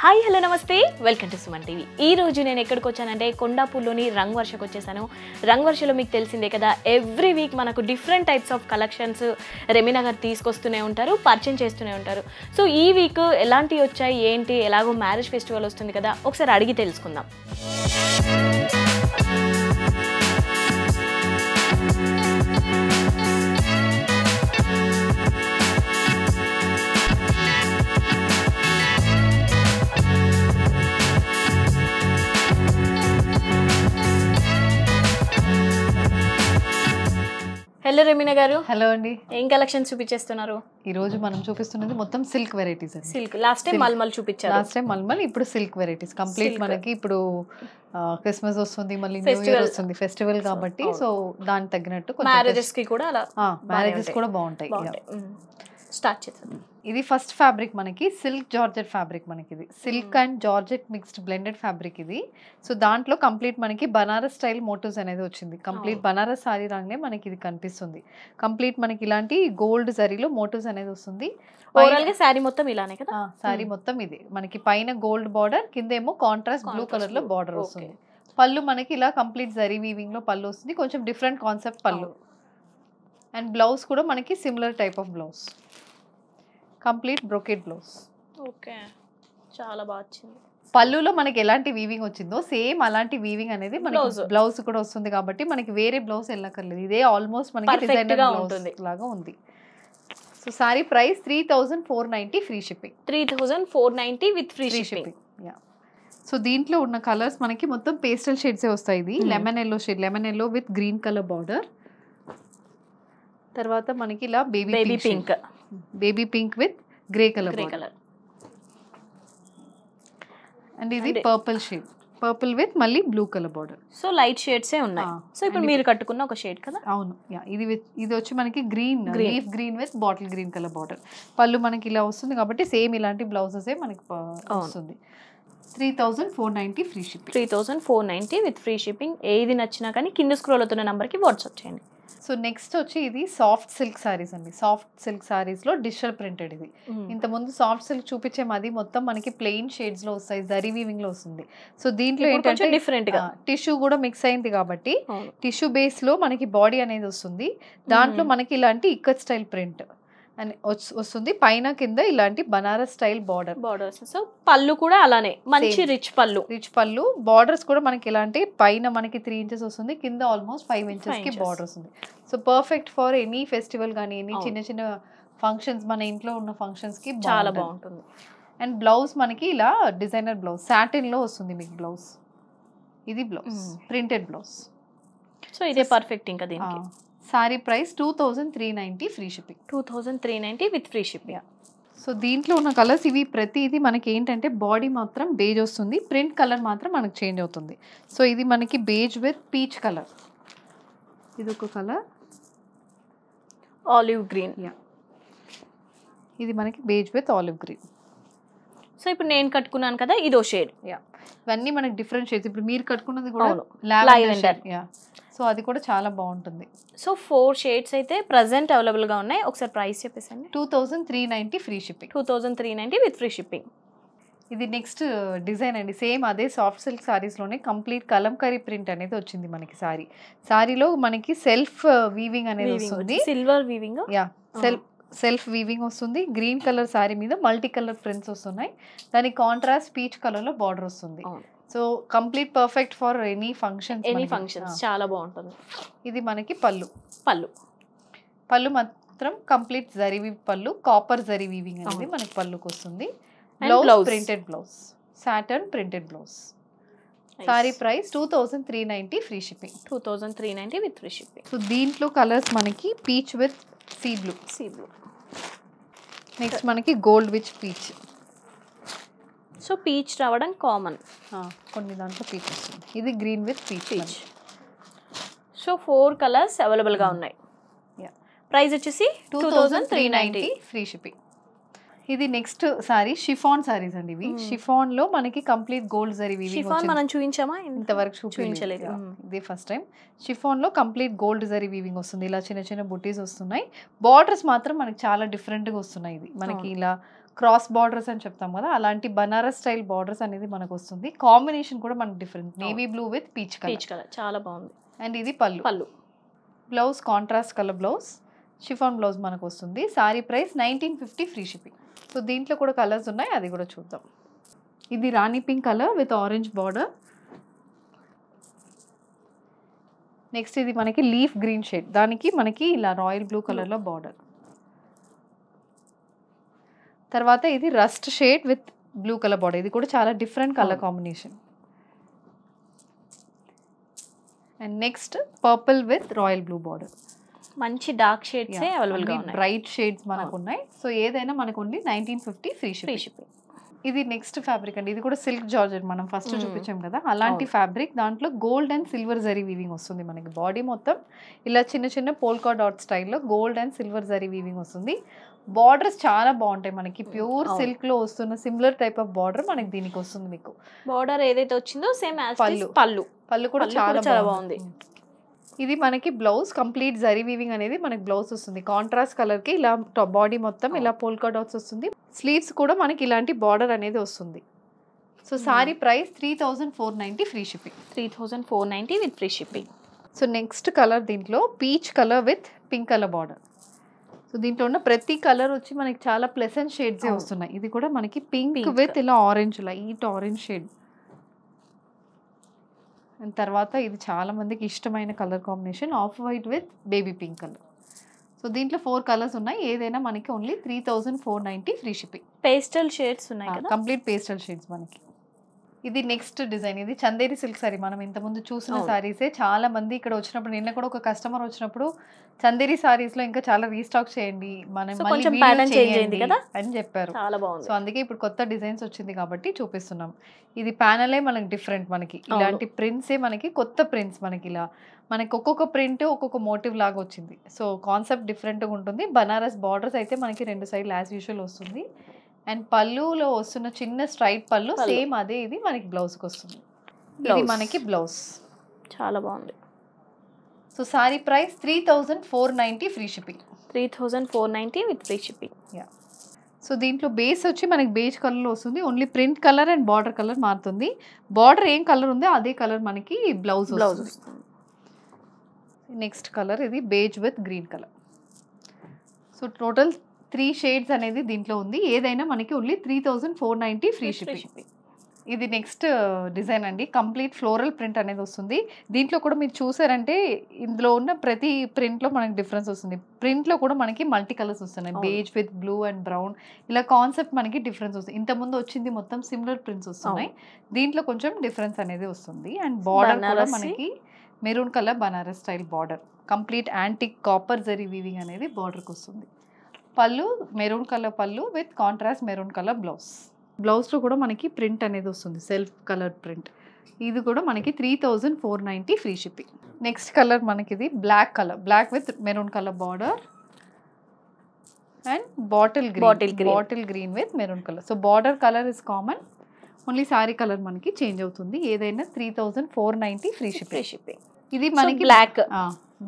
Hi hello నమస్తే welcome to Suman TV ఈ రోజు నేను ఎక్కడికి వచ్చానంటే కొండాపూర్లోని రంగ్ వర్షకు వచ్చేసాను రంగ్ వర్షలో మీకు తెలిసిందే కదా ఎవ్రీ వీక్ మనకు డిఫరెంట్ టైప్స్ ఆఫ్ కలెక్షన్స్ రెమీనా తీసుకొస్తూనే ఉంటారు పర్చేజ్ చేస్తూనే ఉంటారు సో ఈ వీక్ ఎలాంటివి వచ్చాయి ఏంటి ఎలాగో మ్యారేజ్ ఫెస్టివల్ వస్తుంది కదా ఒకసారి అడిగి తెలుసుకుందాం హలో రమీనా గారు హలో అండి ఏం కలెక్షన్స్ చూపించేస్తున్నారు ఈ రోజు మనం చూపిస్తున్నది మొత్తం silk varieties silk last time మల్మల్ చూపించారు లాస్ట్ టైం మల్మల్ ఇప్పుడు సిల్క్ వెరైటీస్ కంప్లీట్ మనకి ఇప్పుడు క్రిస్మస్ వస్తుంది మళ్ళీ న్యూ ఇయర్ వస్తుంది ఫెస్టివల్ కాబట్టి సో దానికి తగ్గినట్టు మ్యారేజెస్ కి కూడా అలా మ్యారేజెస్ కూడా బాగుంటాయి స్టార్ట్ చేద్దాం ఇది ఫస్ట్ ఫ్యాబ్రిక్ మనకి సిల్క్ జార్జెట్ ఫ్యాబ్రిక్ మనకి ఇది silk hmm. And georgette mixed blended fabric ఇది సో దాంట్లో కంప్లీట్ మనకి బనారస్ స్టైల్ మోటివ్స్ అనేది వచ్చింది కంప్లీట్ oh. బనారస్ సారీ రాగానే మనకి ఇది కనిపిస్తుంది కంప్లీట్ మనకి ఇలాంటి గోల్డ్ జరీలో మోటివ్స్ అనేది వస్తుంది సారీ మొత్తం ఇలానే కదా సారీ hmm. మొత్తం ఇది మనకి పైన గోల్డ్ బార్డర్ కింద ఏమో కాంట్రాస్ట్ బ్లూ కలర్ లో బార్డర్ వస్తుంది పళ్ళు మనకి ఇలా కంప్లీట్ జరీ వీవింగ్ లో పళ్ళు వస్తుంది కొంచెం డిఫరెంట్ కాన్సెప్ట్ పళ్ళు oh. అండ్ బ్లౌజ్ కూడా మనకి similar type of blouse complete brocade blouse okay చాలా బాగా వచ్చింది పళ్ళులో మనకి ఎలాంటి వీవింగ్ వచ్చిందో సేమ్ అలాంటి వీవింగ్ అనేది మనకి బ్లౌజ్ కూడా వస్తుంది కాబట్టి మనకి వేరే బ్లౌజ్ వెళ్ళక్కర్లేదు ఇదే ఆల్మోస్ట్ మనకి డిజైనర్ లాగా ఉంది so sari price three thousand four ninety free shipping three thousand four ninety with free shipping yeah so దీంట్లో ఉన్న కలర్స్ మనకి మొత్తం పేస్టల్ షేడ్స్ వస్తాయి ఇది lemon yellow shade lemon yellow with green colour border తర్వాత మనకి ఇలా baby pink baby pink with grey colour grey colour and ఇది పర్పుల్ షేడ్ పర్పుల్ విత్ మళ్ళీ blue colour border so light షేడ్సే ఉన్నాయి సో ఇప్పుడు మీరు కట్టుకున్న ఒక షేడ్ కదా అవును ఇది ఇది వచ్చి మనకి green leaf green with bottle green colour border పళ్ళు మనకి ఇలా వస్తుంది కాబట్టి సేమ్ ఇలాంటి బ్లౌజెస్ ఏ మనకి వస్తుంది three thousand four ninety free shipping three thousand four ninety with free shipping ఏది నచ్చినా కానీ కింద స్క్రోల్ అవుతున్న నెంబర్కి వాట్సాప్ చేయండి సో నెక్స్ట్ వచ్చి ఇది సాఫ్ట్ సిల్క్ సారీస్ అండి సాఫ్ట్ సిల్క్ సారీస్ లో డిజిటల్ ప్రింటెడ్ ఇది ముందు సాఫ్ట్ సిల్క్ చూపించే మాది మొత్తం మనకి ప్లెయిన్ లో వస్తాయి దరి వీవింగ్ లో వస్తుంది సో దీంట్లో ఏంటంటే గా టిష్యూ కూడా మిక్స్ అయింది కాబట్టి టిష్యూ బేస్ లో మనకి బాడీ అనేది వస్తుంది దాంట్లో మనకి ఇలాంటి ఇక్కత్ స్టైల్ ప్రింట్ అని వస్తుంది పైన కింద ఇలాంటి Banaras style border borders so పళ్ళు కూడా అలానే మంచి రిచ్ పళ్ళు రిచ్ పళ్ళు బార్డర్స్ కూడా మనకి ఇలాంటి పైన మనకి త్రీ ఇంచెస్ వస్తుంది కింద ఆల్మోస్ట్ ఫైవ్ ఇంచెస్ కి బార్డర్ వస్తుంది so perfect for any festival కానీ ఎనీ చిన్న చిన్న ఫంక్షన్స్ మన ఇంట్లో ఉన్న ఫంక్షన్స్ కి చాలా బాగుంటుంది అండ్ బ్లౌజ్ మనకి ఇలా డిజైనర్ బ్లౌజ్ సాటిన్ లో వస్తుంది మీకు బ్లౌజ్ ఇది బ్లౌజ్ ప్రింటెడ్ బ్లౌజ్ సో ఇదే పర్ఫెక్ట్ ఇంకా దీనికి sari price two thousand three ninety free shipping two thousand three ninety with free ship yeah so దీంట్లో ఉన్న కలర్స్ ఇవి ప్రతిదీ మనకి ఏంటంటే బాడీ మాత్రం బేజ్ వస్తుంది ప్రింట్ కలర్ మాత్రం మనకు చేంజ్ అవుతుంది సో ఇది మనకి బేజ్ విత్ పీచ్ కలర్ ఇది ఒక కలర్ ఆలివ్ గ్రీన్ యా ఇది మనకి beige with olive green so ఇప్పుడు నేను కట్టుకున్నాను కదా ఇదో షేడ్ యా ఇవన్నీ మనకి డిఫరెంట్ షేడ్స్ ఇప్పుడు మీరు కట్టుకున్నది కూడా సో అది కూడా చాలా బాగుంటుంది సో ఫోర్ షేడ్స్ అయితే ప్రజెంట్ అవైలబుల్గా ఉన్నాయి ఒకసారి ప్రైస్ చెప్పేసండి two thousand three ninety free shipping two three ninety with free shipping ఇది నెక్స్ట్ డిజైన్ అండి సేమ్ అదే సాఫ్ట్ సిల్క్ సారీస్లోనే కంప్లీట్ కలంకరీ ప్రింట్ అనేది వచ్చింది మనకి సారీ సారీలో మనకి సెల్ఫ్ వీవింగ్ uh, అనేది వస్తుంది silver weaving yeah self self weaving వస్తుంది గ్రీన్ కలర్ సారీ మీద మల్టీ కలర్ ప్రింట్స్ వస్తున్నాయి దాని కాంట్రాస్ట్ పీచ్ కలర్లో బార్డర్ వస్తుంది so complete perfect for any function any functions చాలా బాగుంటుంది ఇది మనకి పళ్ళు పళ్ళు పళ్ళు మాత్రం కంప్లీట్ జరివి పళ్ళు కాపర్ జరీ వీవింగ్ అనేది మనకి పళ్ళుకి వస్తుంది blouse printed blouse satin printed blouse sari price two thousand three ninety free shipping two thousand three ninety with free shipping so దీంట్లో కలర్స్ మనకి peach with sea blue sea blue next మనకి gold with peach so peach రావడం common కొన్ని దాంట్లో peach వస్తుంది ఇది green with peach peach so four colours అవైలబుల్గా hmm. ఉన్నాయి ప్రైస్ వచ్చేసి two thousand three ninety free shipping ఇది నెక్స్ట్ సారీ షిఫాన్ సారీస్ అండి ఇవి షిఫాన్ hmm. లో మనకి కంప్లీట్ గోల్డ్ జరీ షిఫాన్ మనం చూపించామా ఇంతవరకు చూపించలేదు ఇది ఫస్ట్ టైం షిఫాన్ లో కంప్లీట్ గోల్డ్ జరీ వీవింగ్ వస్తుంది ఇలా చిన్న చిన్న బుటీస్ వస్తున్నాయి బార్డర్స్ మాత్రం మనకి చాలా డిఫరెంట్ గా వస్తున్నాయి ఇది మనకి hmm. ఇలా క్రాస్ బార్డర్స్ అని చెప్తాం కదా అలాంటి బనారస్ స్టైల్ బార్డర్స్ అనేది మనకు వస్తుంది కాంబినేషన్ కూడా మనకు different navy blue with peach colour peach colour చాలా బాగుంది అండ్ ఇది pallu pallu blouse contrast colour blouse chiffon blouse మనకు వస్తుంది sari price nineteen fifty free shipping so దీంట్లో కూడా కలర్స్ ఉన్నాయి అది కూడా చూద్దాం ఇది రాణి pink colour with orange border next ఇది మనకి లీఫ్ గ్రీన్ షేడ్ దానికి మనకి ఇలా రాయల్ బ్లూ కలర్లో బార్డర్ తర్వాత ఇది rust shade with blue colour body ఇది కూడా చాలా different colour combination and next purple with royal blue border మంచి డార్క్ షేడ్స్ అవైలబుల్గా బ్రైట్ షేడ్స్ మనకు oh. ఉన్నాయి సో ఏదైనా మనకు ఉంది నైన్టీన్ ఫిఫ్టీ ఫ్రీ షిప్పింగ్ ఇది నెక్స్ట్ ఫ్యాబ్రిక్ అండి ఇది కూడా సిల్క్ జార్జెట్ మనం ఫస్ట్ hmm. చూపించాం కదా అలాంటి ఫ్యాబ్రిక్ దాంట్లో gold and silver zari weaving వస్తుంది మనకి బాడీ మొత్తం ఇలా చిన్న చిన్న పోల్కా డాట్ స్టైల్లో gold and silver zari weaving వస్తుంది బార్డర్స్ చాలా బాగుంటాయి మనకి ప్యూర్ సిల్క్ లో వస్తున్న సిమిలర్ టైప్ ఆఫ్ బార్డర్ మనకి దీనికి వస్తుంది మీకు బార్డర్ ఏదైతే వచ్చిందో సేమ్ పళ్ళు పళ్ళు పళ్ళు కూడా చాలా చాలా బాగుంది ఇది మనకి బ్లౌజ్ కంప్లీట్ జరీ వీవింగ్ అనేది మనకి బ్లౌజ్ వస్తుంది కాంట్రాస్ట్ కలర్ కి ఇలా బాడీ మొత్తం ఇలా పోల్కా డాట్స్ వస్తుంది స్లీవ్స్ కూడా మనకి ఇలాంటి బార్డర్ అనేది వస్తుంది so sari price three thousand four ninety free shipping three thousand four ninety with free shipping so next colour దీంట్లో peach colour with pink colour border so దీంట్లో ఉన్న ప్రతి కలర్ వచ్చి మనకి చాలా ప్లెసెంట్ షేడ్స్ వస్తున్నాయి ఇది కూడా మనకి పింక్ విత్ ఇలా orange light orange shade and తర్వాత ఇది చాలా మందికి ఇష్టమైన colour combination off white with baby pink colour so దీంట్లో ఫోర్ కలర్స్ ఉన్నాయి ఏదైనా మనకి only three four ninety free shipping pastel shades ఉన్నాయి కంప్లీట్ పేస్టల్ షేడ్స్ మనకి ఇది నెక్స్ట్ డిజైన్ ఇది చందేరి సిల్క్ సారీ మనం ఇంతకుముందు చూసిన సారీసే చాలా మంది ఇక్కడ వచ్చినప్పుడు నిన్న కూడా ఒక కస్టమర్ వచ్చినప్పుడు చందేరి సారీస్ లో ఇంకా చాలా రీస్టాక్ చేయండి మనం చేయండి అని చెప్పారు సో అందుకే ఇప్పుడు కొత్త డిజైన్స్ వచ్చింది కాబట్టి చూపిస్తున్నాం ఇది ప్యానల్ మనకి డిఫరెంట్ మనకి ఇలాంటి ప్రింట్సే మనకి కొత్త ప్రింట్స్ మనకి ఇలా మనకి ఒక్కొక్క ప్రింట్ ఒక్కొక్క మోటివ్ లాగా వచ్చింది సో కాన్సెప్ట్ డిఫరెంట్గా ఉంటుంది బనారస్ బార్డర్స్ అయితే మనకి రెండు సైడ్ యాజ్ యూజువల్ వస్తుంది అండ్ పళ్ళులో వస్తున్న చిన్న స్ట్రైట్ పళ్ళు సేమ్ అదే ఇది మనకి బ్లౌజ్కి వస్తుంది ఇది మనకి బ్లౌజ్ చాలా బాగుంది so sari price three thousand four ninety free shipping three thousand four ninety with free shipping yeah so దీంట్లో బేస్ వచ్చి మనకి బేజ్ కలర్లో వస్తుంది only print colour and border colour మారుతుంది బార్డర్ ఏం కలర్ ఉందో అదే కలర్ మనకి బ్లౌజ్ బ్లౌజ్ నెక్స్ట్ కలర్ ఇది beige with green colour so total three shades అనేది దీంట్లో ఉంది ఏదైనా మనకి only three thousand four ninety free shipping ఇది నెక్స్ట్ డిజైన్ అండి కంప్లీట్ ఫ్లోరల్ ప్రింట్ అనేది వస్తుంది దీంట్లో కూడా మీరు చూసారంటే ఇందులో ఉన్న ప్రతి ప్రింట్లో మనకి డిఫరెన్స్ వస్తుంది ప్రింట్లో కూడా మనకి మల్టీ కలర్స్ వస్తున్నాయి beige with blue and brown ఇలా కాన్సెప్ట్ మనకి డిఫరెన్స్ వస్తుంది ఇంతకుముందు వచ్చింది మొత్తం సిమిలర్ ప్రింట్స్ వస్తున్నాయి దీంట్లో కొంచెం డిఫరెన్స్ అనేది వస్తుంది అండ్ బార్డర్ కూడా మనకి maroon colour Banaras style border complete antique copper zari weaving అనేది బార్డర్కి వస్తుంది pallu maroon colour pallu with contrast maroon colour blouse బ్లౌజ్లో కూడా మనకి ప్రింట్ అనేది వస్తుంది సెల్ఫ్ కలర్ ప్రింట్ ఇది కూడా మనకి three thousand four ninety free shipping next colour మనకి ఇది black colour black with maroon colour border and bottle bottle bottle green with maroon colour so border colour is common only sari colour మనకి change అవుతుంది ఏదైనా three thousand four ninety free ship free shipping ఇది మనకి black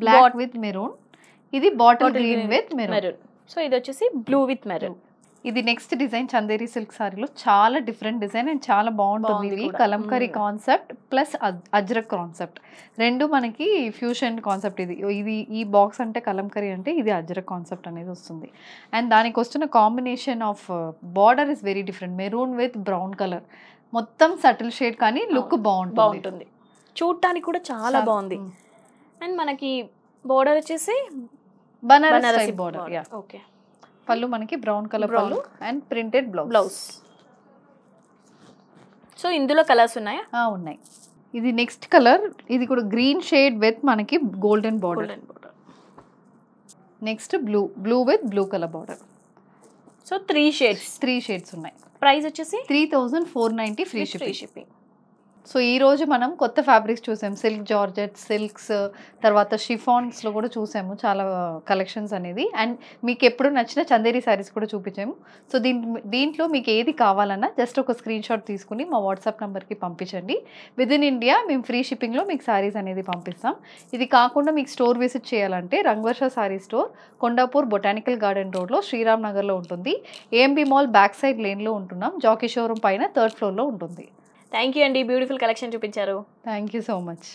black with maroon ఇది bottle green with maroon so ఇది వచ్చేసి blue with maroon ఇది next design Chanderi silk సారీలో చాలా డిఫరెంట్ డిజైన్ అండ్ చాలా బాగుంటుంది ఇది Kalamkari concept plus Ajrak concept రెండు మనకి ఫ్యూషన్ కాన్సెప్ట్ ఇది ఇది ఈ బాక్స్ అంటే కలంకరీ అంటే ఇది అజ్రక్ కాన్సెప్ట్ అనేది వస్తుంది అండ్ దానికి వస్తున్న combination of border is very different maroon with brown colour మొత్తం సటిల్ షేడ్ కానీ లుక్ బాగుంటుంది బాగుంటుంది చూడటానికి కూడా చాలా బాగుంది అండ్ hmm. మనకి బోర్డర్ వచ్చేసి Banarasi border yeah okay pallu మనకి brown colour pallu and printed blouse so ఇందులో కలర్స్ ఉన్నాయా ఉన్నాయి ఇది నెక్స్ట్ కలర్ ఇది కూడా గ్రీన్ షేడ్ విత్ మనకి golden border border next blue blue with blue colour border so three shades three shades ఉన్నాయి ప్రైస్ వచ్చేసి three thousand four ninety free shipping so ఈరోజు మనం కొత్త ఫ్యాబ్రిక్స్ చూసాం సిల్క్ జార్జెట్ సిల్క్స్ తర్వాత షిఫాన్స్లో కూడా చూసాము చాలా కలెక్షన్స్ అనేది అండ్ మీకు ఎప్పుడు నచ్చిన చందేరి శారీస్ కూడా చూపించాము సో దీని దీంట్లో మీకు ఏది కావాలన్నా జస్ట్ ఒక స్క్రీన్ షాట్ తీసుకుని మా వాట్సాప్ నెంబర్కి పంపించండి విద్ ఇన్ ఇండియా మేము ఫ్రీ షిప్పింగ్లో మీకు శారీస్ అనేది పంపిస్తాం ఇది కాకుండా మీకు స్టోర్ విజిట్ చేయాలంటే Rangavarsha saree store Kondapur botanical garden రోడ్లో శ్రీరామ్ నగర్లో ఉంటుంది ఏఎంబి మాల్ బ్యాక్ సైడ్ లేన్లో ఉంటున్నాం జాకీ షోరూమ్ పైన థర్డ్ ఫ్లోర్లో ఉంటుంది థ్యాంక్ యూ అండి బ్యూటిఫుల్ కలెక్షన్ చూపించారు థ్యాంక్ యూ సో మచ్